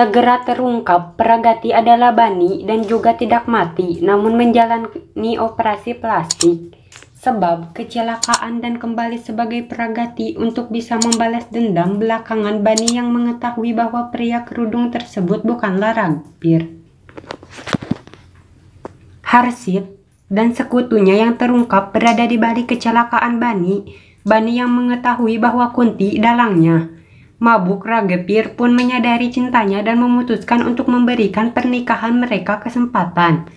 Segera terungkap Pragati adalah bani dan juga tidak mati namun menjalani operasi plastik sebab kecelakaan dan kembali sebagai Pragati untuk bisa membalas dendam belakangan Bani yang mengetahui bahwa pria kerudung tersebut bukanlah Ragbir. Harsit dan sekutunya yang terungkap berada di balik kecelakaan Bani, Bani yang mengetahui bahwa Kunti dalangnya. Mabuk Ragepir pun menyadari cintanya dan memutuskan untuk memberikan pernikahan mereka kesempatan.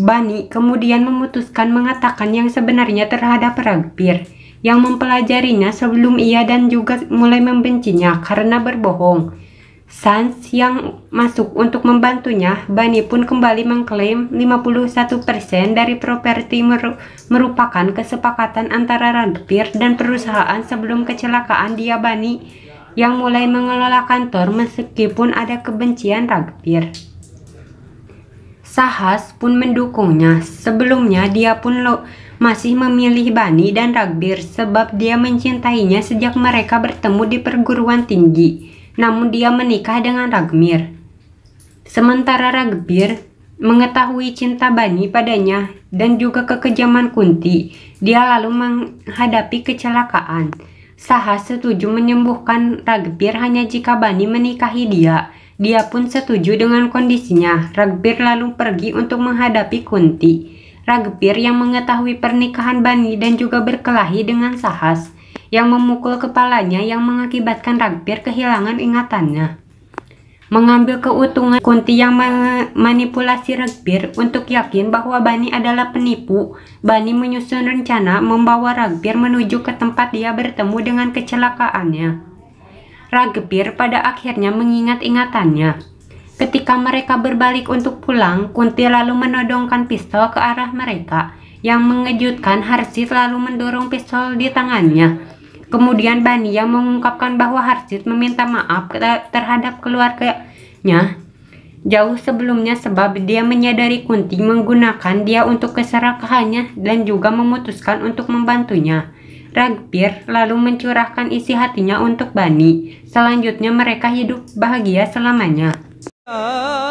Bani kemudian memutuskan mengatakan yang sebenarnya terhadap Ragepir yang mempelajarinya sebelum ia dan juga mulai membencinya karena berbohong. Sans yang masuk untuk membantunya, Bani pun kembali mengklaim 51% dari properti merupakan kesepakatan antara Ragepir dan perusahaan sebelum kecelakaan dia Bani yang mulai mengelola kantor meskipun ada kebencian Ragbir. Sahas pun mendukungnya. Sebelumnya dia pun lo masih memilih Bani dan Ragbir sebab dia mencintainya sejak mereka bertemu di perguruan tinggi. Namun dia menikah dengan Ragmir. Sementara Ragbir mengetahui cinta Bani padanya dan juga kekejaman Kunti, dia lalu menghadapi kecelakaan. Saha setuju menyembuhkan Ragbir hanya jika Bani menikahi dia. Dia pun setuju dengan kondisinya. Ragbir lalu pergi untuk menghadapi Kunti. Ragbir yang mengetahui pernikahan Bani dan juga berkelahi dengan Sahas yang memukul kepalanya yang mengakibatkan Ragbir kehilangan ingatannya mengambil keuntungan Kunti yang men-manipulasi Ragbir untuk yakin bahwa Bani adalah penipu. Bani menyusun rencana membawa Ragbir menuju ke tempat dia bertemu dengan kecelakaannya. Ragbir pada akhirnya mengingat ingatannya. Ketika mereka berbalik untuk pulang, Kunti lalu menodongkan pistol ke arah mereka. Yang mengejutkan, Harsi lalu mendorong pistol di tangannya. Kemudian Bani yang mengungkapkan bahwa Harjit meminta maaf terhadap keluarganya jauh sebelumnya sebab dia menyadari Kunti menggunakan dia untuk keserakahannya dan juga memutuskan untuk membantunya. Ragbir lalu mencurahkan isi hatinya untuk Bani. Selanjutnya mereka hidup bahagia selamanya. Ah.